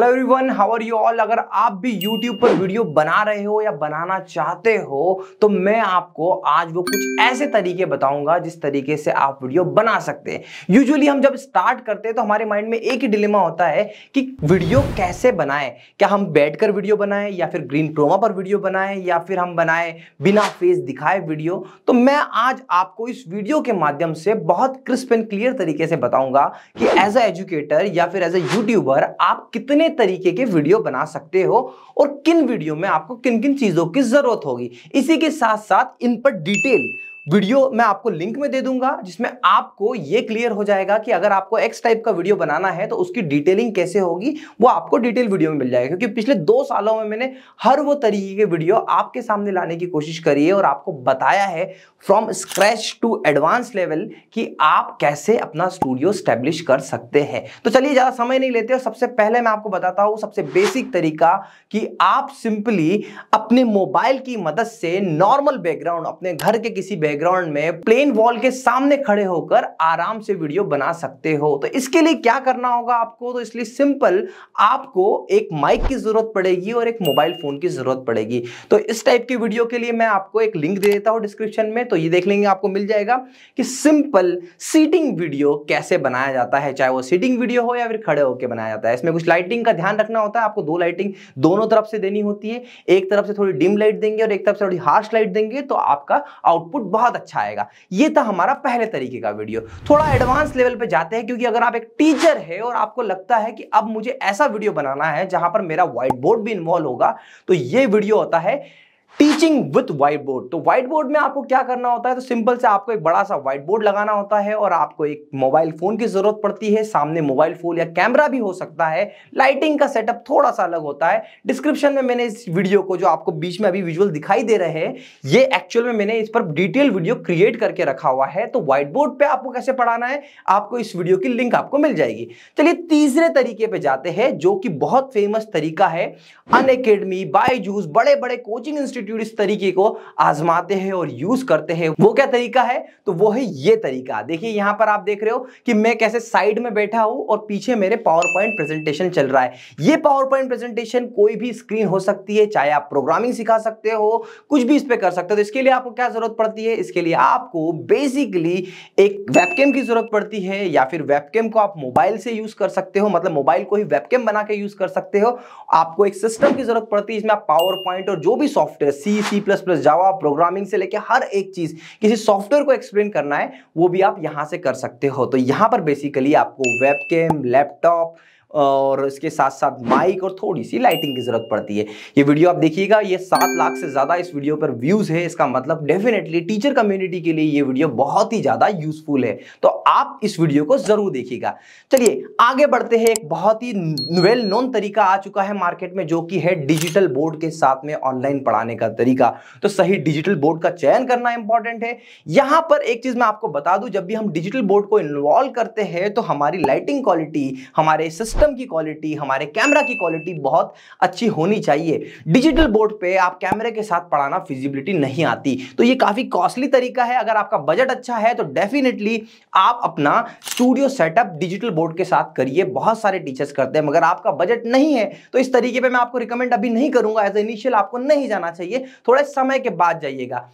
hello everyone how are you all अगर आप भी यूट्यूब पर वीडियो बना रहे हो या बनाना चाहते हो तो मैं आपको आज वो कुछ ऐसे तरीके बताऊंगा जिस तरीके से आप वीडियो बना सकते हैं यूजुअली हम जब स्टार्ट करते हैं तो हमारे माइंड में एक ही डिलेमा होता है कि वीडियो कैसे बनाएं क्या हम कर वीडियो बनाएं या फिर ग्रीन ट्रोमा पर वीडियो बनाएं या फिर हम बनाए बिना फेस दिखाए वीडियो तो मैं आज आपको इस वीडियो के माध्यम से बहुत क्रिस्प एंड क्लियर तरीके से बताऊंगा कि एज अ एजुकेटर या फिर एज अ यूट्यूबर आप कितने तरीके के वीडियो बना सकते हो और किन वीडियो में आपको किन किन चीज़ों की ज़रूरत होगी इसी के साथ साथ इन पर डिटेल वीडियो मैं आपको लिंक में दे दूंगा जिसमें आपको ये क्लियर हो जाएगा कि अगर आपको एक्स टाइप का वीडियो बनाना है तो उसकी डिटेलिंग कैसे होगी वो आपको डिटेल वीडियो में मिल जाएगा क्योंकि पिछले दो सालों में मैंने हर वो तरीके के वीडियो आपके सामने लाने की कोशिश करी है और आपको बताया है from scratch to advance level कि आप कैसे अपना स्टूडियो स्टैब्लिश कर सकते हैं तो चलिए ज़्यादा समय नहीं लेते और सबसे पहले मैं आपको बताता हूँ सबसे बेसिक तरीका कि आप सिंपली अपने मोबाइल की मदद से नॉर्मल बैकग्राउंड अपने घर के किसी बैकग्राउंड में प्लेन वॉल के सामने खड़े होकर आराम से वीडियो बना सकते हो तो इसके लिए क्या करना होगा आपको तो इसलिए सिंपल आपको एक माइक की जरूरत पड़ेगी और एक मोबाइल फोन की जरूरत पड़ेगी तो इस टाइप की वीडियो के लिए मैं आपको एक लिंक दे देता हूँ डिस्क्रिप्शन में तो ये देख लेंगे आपको मिल जाएगा कि सिंपल सीटिंग वीडियो कैसे बनाया जाता है चाहे वो सीटिंग वीडियो हो या फिर खड़े होकर बनाया जाता है इसमें कुछ लाइटिंग का ध्यान रखना होता है आपको दो लाइटिंग दोनों तरफ से देनी होती है एक तरफ से थोड़ी डिम लाइट देंगे और एक तरफ से थोड़ी हार्श लाइट देंगे तो आपका आउटपुट बहुत अच्छा आएगा ये था हमारा पहले तरीके का वीडियो थोड़ा एडवांस लेवल पे जाते हैं क्योंकि अगर आप एक टीचर है और आपको लगता है कि अब मुझे ऐसा वीडियो बनाना है जहां पर मेरा व्हाइट बोर्ड भी इन्वॉल्व होगा तो ये वीडियो होता है टीचिंग विथ व्हाइट बोर्ड तो व्हाइट बोर्ड में आपको क्या करना होता है तो सिंपल से आपको एक बड़ा सा व्हाइट बोर्ड लगाना होता है और आपको एक मोबाइल फोन की जरूरत पड़ती है सामने मोबाइल फोन या कैमरा भी हो सकता है लाइटिंग का सेटअप थोड़ा सा अलग होता है डिस्क्रिप्शन में मैंने इस वीडियो को जो आपको बीच में अभी विजुअल दिखाई दे रहे हैं ये एक्चुअल में मैंने इस पर डिटेल वीडियो क्रिएट करके रखा हुआ है तो व्हाइट बोर्ड पर आपको कैसे पढ़ाना है आपको इस वीडियो की लिंक आपको मिल जाएगी चलिए तीसरे तरीके पर जाते हैं जो कि बहुत फेमस तरीका है अन अकेडमी बायजूस बड़े बड़े कोचिंग इंस्टीट्यूट इंस्टीट्यूट इस तरीके को आजमाते हैं और यूज करते हैं वो क्या तरीका है तो वो है ये तरीका देखिए यहाँ पर आप देख रहे हो कि मैं कैसे साइड में बैठा हूं और पीछे मेरे पावर पॉइंट प्रेजेंटेशन चल रहा है ये पावर पॉइंट प्रेजेंटेशन कोई भी स्क्रीन हो सकती है चाहे आप प्रोग्रामिंग सिखा सकते हो कुछ भी इस पर कर सकते हो तो इसके लिए आपको क्या जरूरत पड़ती है इसके लिए आपको बेसिकली एक वेबकेम की जरूरत पड़ती है या फिर वेबकेम को आप मोबाइल से यूज कर सकते हो मतलब मोबाइल को ही वेबकेम बना के यूज कर सकते हो आपको एक सिस्टम की जरूरत पड़ती है इसमें आप पावर पॉइंट और जो भी सॉफ्टवेयर जाएगा C C plus plus Java programming से लेकर हर एक चीज़ किसी सॉफ्टवेयर को एक्सप्लेन करना है वो भी आप यहां से कर सकते हो तो यहां पर बेसिकली आपको वेबकेम लैपटॉप और इसके साथ साथ माइक और थोड़ी सी लाइटिंग की ज़रूरत पड़ती है ये वीडियो आप देखिएगा ये सात लाख से ज़्यादा इस वीडियो पर व्यूज़ है इसका मतलब डेफिनेटली टीचर कम्युनिटी के लिए ये वीडियो बहुत ही ज़्यादा यूजफुल है तो आप इस वीडियो को ज़रूर देखिएगा चलिए आगे बढ़ते हैं एक बहुत ही वेल नोन तरीका आ चुका है मार्केट में जो कि है डिजिटल बोर्ड के साथ में ऑनलाइन पढ़ाने का तरीका तो सही डिजिटल बोर्ड का चयन करना इंपॉर्टेंट है यहां पर एक चीज़ मैं आपको बता दू जब भी हम डिजिटल बोर्ड को इन्वॉल्व करते हैं तो हमारी लाइटिंग क्वालिटी हमारे सिस्टम सिस्टम की क्वालिटी हमारे कैमरा की क्वालिटी बहुत अच्छी होनी चाहिए डिजिटल बोर्ड पे आप कैमरे के साथ पढ़ाना फिजिबिलिटी नहीं आती तो ये काफ़ी कॉस्टली तरीका है अगर आपका बजट अच्छा है तो डेफिनेटली आप अपना स्टूडियो सेटअप डिजिटल बोर्ड के साथ करिए बहुत सारे टीचर्स करते हैं मगर आपका बजट नहीं है तो इस तरीके पर मैं आपको रिकमेंड अभी नहीं करूंगा एज ए इनिशियल आपको नहीं जाना चाहिए थोड़े समय के बाद जाइएगा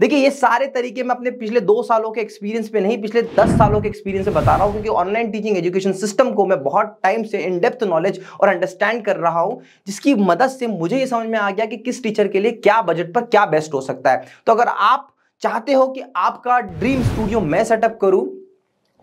देखिए ये सारे तरीके मैं अपने पिछले दो सालों के एक्सपीरियंस पे नहीं पिछले दस सालों के एक्सपीरियंस से बता रहा हूँ क्योंकि ऑनलाइन टीचिंग एजुकेशन सिस्टम को मैं बहुत टाइम से इन डेप्थ नॉलेज और अंडरस्टैंड कर रहा हूँ जिसकी मदद से मुझे ये समझ में आ गया कि किस टीचर के लिए क्या बजट पर क्या बेस्ट हो सकता है तो अगर आप चाहते हो कि आपका ड्रीम स्टूडियो मैं सेटअप करूँ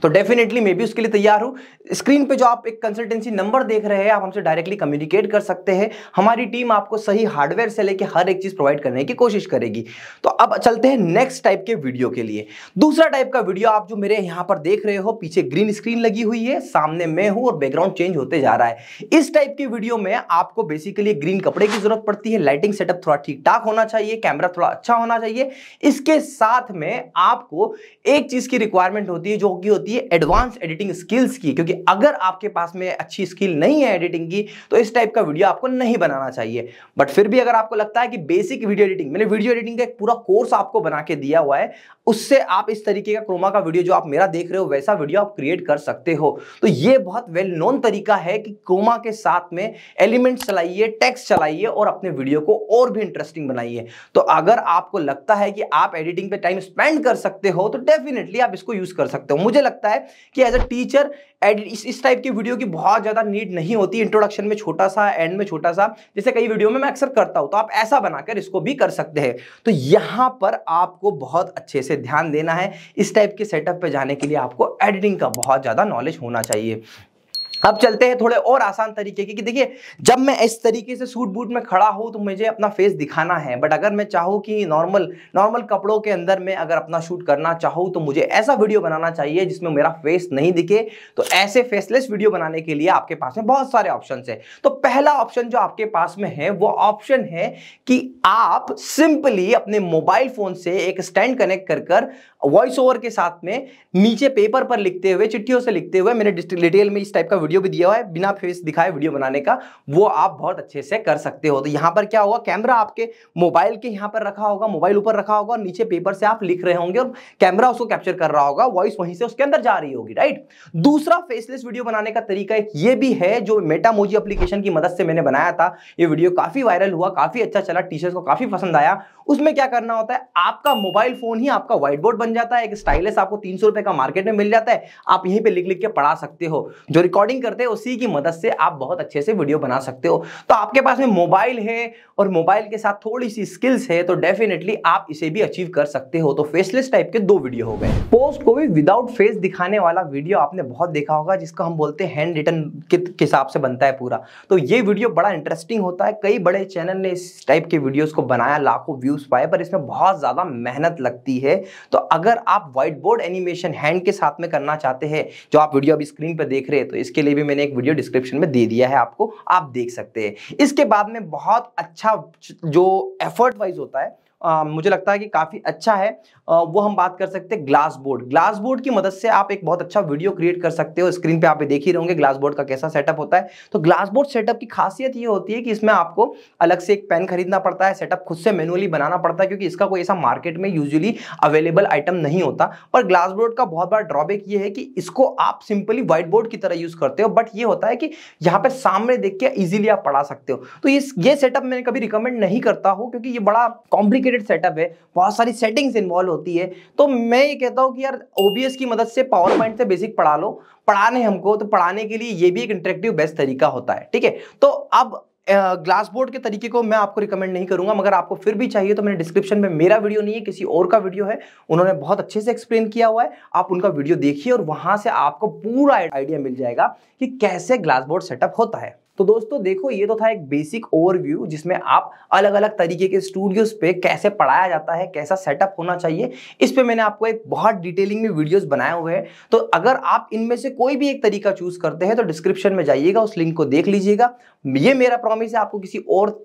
तो डेफिनेटली मैं भी उसके लिए तैयार हूँ स्क्रीन पे जो आप एक कंसल्टेंसी नंबर देख रहे हैं आप हमसे डायरेक्टली कम्युनिकेट कर सकते हैं हमारी टीम आपको सही हार्डवेयर से लेके हर एक चीज़ प्रोवाइड करने की कोशिश करेगी तो अब चलते हैं नेक्स्ट टाइप के वीडियो के लिए दूसरा टाइप का वीडियो आप जो मेरे यहाँ पर देख रहे हो पीछे ग्रीन स्क्रीन लगी हुई है सामने मैं हूँ और बैकग्राउंड चेंज होते जा रहा है इस टाइप की वीडियो में आपको बेसिकली ग्रीन कपड़े की जरूरत पड़ती है लाइटिंग सेटअप थोड़ा ठीक ठाक होना चाहिए कैमरा थोड़ा अच्छा होना चाहिए इसके साथ में आपको एक चीज़ की रिक्वायरमेंट होती है जो कि होती है एडवांस एडिटिंग स्किल्स की क्योंकि अगर आपके पास में अच्छी स्किल नहीं है एडिटिंग की तो इस टाइप का वीडियो आपको नहीं बनाना चाहिए बट फिर भी अगर आपको लगता है कि बेसिक वीडियो एडिटिंग मैंने वीडियो एडिटिंग का एक पूरा कोर्स आपको बना के दिया हुआ है उससे आप इस तरीके का क्रोमा का वीडियो जो आप मेरा देख रहे हो वैसा वीडियो आप क्रिएट कर सकते हो तो ये बहुत वेल नोन तरीका है कि क्रोमा के साथ में एलिमेंट चलाइए टेक्स्ट चलाइए और अपने वीडियो को और भी इंटरेस्टिंग बनाइए तो अगर आपको लगता है कि आप एडिटिंग पे टाइम स्पेंड कर सकते हो तो डेफिनेटली आप इसको यूज कर सकते हो मुझे लगता है कि एज अ टीचर इस, इस टाइप की वीडियो की बहुत ज़्यादा नीड नहीं होती इंट्रोडक्शन में छोटा सा एंड में छोटा सा जैसे कई वीडियो में मैं अक्सर करता हूं तो आप ऐसा बनाकर इसको भी कर सकते हैं तो यहां पर आपको बहुत अच्छे से से ध्यान देना है इस टाइप के सेटअप पे जाने के लिए आपको एडिटिंग का बहुत ज़्यादा नॉलेज होना चाहिए अब चलते हैं थोड़े और आसान तरीके की कि देखिए जब मैं इस तरीके से सूट बूट में खड़ा हूं तो मुझे अपना फेस दिखाना है बट अगर मैं चाहूँ कि नॉर्मल नॉर्मल कपड़ों के अंदर मैं अगर अपना शूट करना चाहूँ तो मुझे ऐसा वीडियो बनाना चाहिए जिसमें मेरा फेस नहीं दिखे तो ऐसे फेसलेस वीडियो बनाने के लिए आपके पास में बहुत सारे ऑप्शन है तो पहला ऑप्शन जो आपके पास में है वो ऑप्शन है कि आप सिंपली अपने मोबाइल फोन से एक स्टैंड कनेक्ट कर कर वॉइस ओवर के साथ में नीचे पेपर पर लिखते हुए चिट्ठियों से लिखते हुए मैंने डिटेल में इस टाइप का वीडियो वीडियो भी दिया हुआ है बिना फेस दिखाए वीडियो बनाने का वो आप बहुत अच्छे से कर सकते हो तो यहाँ पर क्या होगा कैमरा आपके मोबाइल के यहाँ पर रखा होगा मोबाइल ऊपर रखा होगा और नीचे पेपर से आप लिख रहे होंगे और कैमरा उसको कैप्चर कर रहा होगा वॉइस वहीं से उसके अंदर जा रही होगी राइट दूसरा फेसलेस वीडियो बनाने का तरीका एक ये भी है जो मेटामोजी अप्लीकेशन की मदद से मैंने बनाया था ये वीडियो काफी वायरल हुआ काफी अच्छा चला टीचर्स को काफी पसंद आया उसमें क्या करना होता है आपका मोबाइल फोन ही आपका व्हाइट बोर्ड बन जाता है एक स्टाइलिस आपको तीन सौ रुपए का मार्केट में मिल जाता है आप यहीं पे लिख लिख के पढ़ा सकते हो जो रिकॉर्डिंग करते उसी की मदद से आप बहुत अच्छे से वीडियो बना सकते हो तो आपके पास में मोबाइल है और मोबाइल के साथ थोड़ी सी स्किल्स है तो डेफिनेटली आप इसे भी अचीव कर सकते हो तो फेसलेस टाइप के दो वीडियो हो गए पोस्ट को भी विदाउट फेस दिखाने वाला वीडियो आपने बहुत देखा होगा जिसका हम बोलते हैं हैंड रिटर्न के हिसाब से बनता है पूरा तो ये वीडियो बड़ा इंटरेस्टिंग होता है कई बड़े चैनल ने इस टाइप के वीडियोस को बनाया लाखों व्यूज पाए पर इसमें बहुत ज़्यादा मेहनत लगती है तो अगर आप व्हाइट बोर्ड एनिमेशन हैंड के साथ में करना चाहते हैं जो आप वीडियो अभी स्क्रीन पर देख रहे हैं तो इसके लिए लिए भी मैंने एक वीडियो डिस्क्रिप्शन में दे दिया है आपको आप देख सकते हैं इसके बाद में बहुत अच्छा जो एफर्ट वाइज होता है आ, मुझे लगता है कि काफ़ी अच्छा है आ, वो हम बात कर सकते हैं ग्लास बोर्ड ग्लास बोर्ड की मदद से आप एक बहुत अच्छा वीडियो क्रिएट कर सकते हो स्क्रीन पे आप देख ही रहोगे ग्लास बोर्ड का कैसा सेटअप होता है तो ग्लास बोर्ड सेटअप की खासियत ये होती है कि इसमें आपको अलग से एक पेन खरीदना पड़ता है सेटअप खुद से मैनुअली बनाना पड़ता है क्योंकि इसका कोई ऐसा मार्केट में यूजली अवेलेबल आइटम नहीं होता पर ग्लास बोर्ड का बहुत बड़ा ड्रॉबैक ये है कि इसको आप सिंपली व्हाइट बोर्ड की तरह यूज़ करते हो बट ये होता है कि यहाँ पे सामने देख के ईजिली आप पढ़ा सकते हो तो इस ये सेटअप मैंने कभी रिकमेंड नहीं करता हूँ क्योंकि ये बड़ा कॉम्प्लिकेट कॉम्प्लिकेटेड सेटअप है बहुत सारी सेटिंग्स इन्वॉल्व होती है तो मैं ये कहता हूँ कि यार ओबीएस की मदद से पावर पॉइंट से बेसिक पढ़ा लो पढ़ाने हमको तो पढ़ाने के लिए ये भी एक इंटरेक्टिव बेस्ट तरीका होता है ठीक है तो अब ग्लास बोर्ड के तरीके को मैं आपको रिकमेंड नहीं करूंगा मगर आपको फिर भी चाहिए तो मैंने डिस्क्रिप्शन में मेरा वीडियो नहीं है किसी और का वीडियो है उन्होंने बहुत अच्छे से एक्सप्लेन किया हुआ है आप उनका वीडियो देखिए और वहां से आपको पूरा आइडिया मिल जाएगा कि कैसे ग्लास बोर्ड सेटअप होता है तो दोस्तों देखो ये तो था एक बेसिक ओवरव्यू जिसमें आप अलग अलग तरीके के स्टूडियोज पे कैसे पढ़ाया जाता है कैसा सेटअप होना चाहिए इस पर मैंने आपको एक बहुत डिटेलिंग में वीडियोज बनाए हुए हैं तो अगर आप इनमें से कोई भी एक तरीका चूज करते हैं तो डिस्क्रिप्शन में जाइएगा उस लिंक को देख लीजिएगा ये मेरा प्रॉमिस है आपको किसी और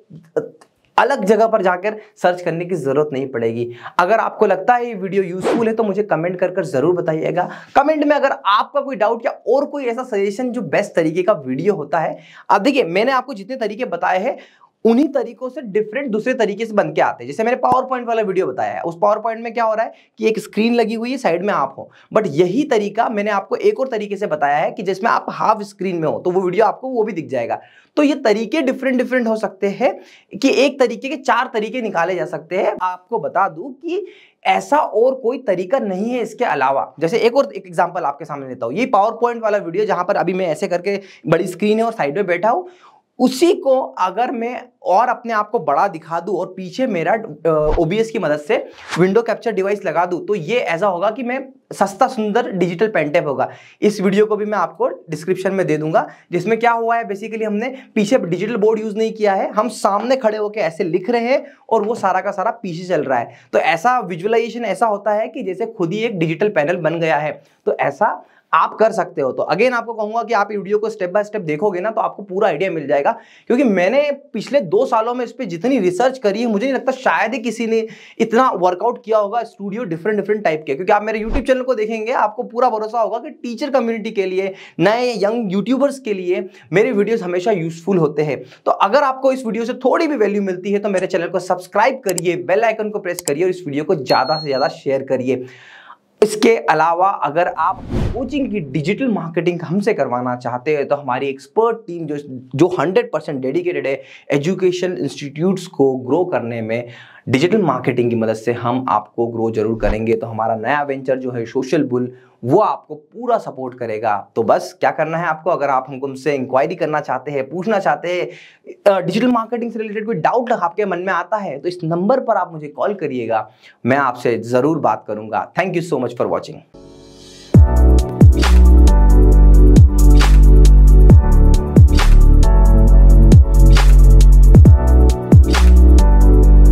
अलग जगह पर जाकर सर्च करने की ज़रूरत नहीं पड़ेगी अगर आपको लगता है ये वीडियो यूजफुल है तो मुझे कमेंट कर ज़रूर बताइएगा कमेंट में अगर आपका कोई डाउट या और कोई ऐसा सजेशन जो बेस्ट तरीके का वीडियो होता है अब देखिए मैंने आपको जितने तरीके बताए हैं उन्हीं तरीकों से डिफरेंट दूसरे तरीके से बन के आते हैं जैसे मैंने पावर पॉइंट वाला वीडियो बताया है उस पावर पॉइंट में क्या हो रहा है कि एक स्क्रीन लगी हुई है साइड में आप हो बट यही तरीका मैंने आपको एक और तरीके से बताया है कि जिसमें आप हाफ स्क्रीन में हो तो वो वीडियो आपको वो भी दिख जाएगा तो ये तरीके डिफरेंट डिफरेंट हो सकते हैं कि एक तरीके के चार तरीके निकाले जा सकते हैं आपको बता दूं कि ऐसा और कोई तरीका नहीं है इसके अलावा जैसे एक और एक एग्जांपल आपके सामने लेता हूं ये पावर पॉइंट वाला वीडियो जहां पर अभी मैं ऐसे करके बड़ी स्क्रीन है और साइड में बैठा हूं उसी को अगर मैं और अपने आप को बड़ा दिखा दूँ और पीछे मेरा ओबीएस की मदद से विंडो कैप्चर डिवाइस लगा दूँ तो ये ऐसा होगा कि मैं सस्ता सुंदर डिजिटल पेंटेप होगा इस वीडियो को भी मैं आपको डिस्क्रिप्शन में दे दूंगा जिसमें क्या हुआ है बेसिकली हमने पीछे डिजिटल बोर्ड यूज़ नहीं किया है हम सामने खड़े होकर ऐसे लिख रहे हैं और वो सारा का सारा पीछे चल रहा है तो ऐसा विजुअलाइजेशन ऐसा होता है कि जैसे खुद ही एक डिजिटल पैनल बन गया है तो ऐसा आप कर सकते हो तो अगेन आपको कहूंगा कि आप वीडियो को स्टेप बाय स्टेप देखोगे ना तो आपको पूरा आइडिया मिल जाएगा क्योंकि मैंने पिछले दो सालों में इस पर जितनी रिसर्च करी है मुझे नहीं लगता शायद ही किसी ने इतना वर्कआउट किया होगा स्टूडियो डिफरेंट डिफरेंट टाइप के क्योंकि आप मेरे यूट्यूब चैनल को देखेंगे आपको पूरा भरोसा होगा कि टीचर कम्युनिटी के लिए नए यंग यूट्यूबर्स के लिए मेरे वीडियोज हमेशा यूजफुल होते हैं तो अगर आपको इस वीडियो से थोड़ी भी वैल्यू मिलती है तो मेरे चैनल को सब्सक्राइब करिए बेल आइकन को प्रेस करिए और इस वीडियो को ज़्यादा से ज़्यादा शेयर करिए इसके अलावा अगर आप कोचिंग की डिजिटल मार्केटिंग हमसे करवाना चाहते हैं तो हमारी एक्सपर्ट टीम जो जो 100 परसेंट डेडिकेटेड है एजुकेशन इंस्टीट्यूट्स को ग्रो करने में डिजिटल मार्केटिंग की मदद से हम आपको ग्रो जरूर करेंगे तो हमारा नया वेंचर जो है सोशल बुल वो आपको पूरा सपोर्ट करेगा तो बस क्या करना है आपको अगर आप हमको हमसे इंक्वायरी करना चाहते हैं पूछना चाहते हैं डिजिटल मार्केटिंग से रिलेटेड कोई डाउट आपके मन में आता है तो इस नंबर पर आप मुझे कॉल करिएगा मैं आपसे ज़रूर बात करूंगा thank you so much for watching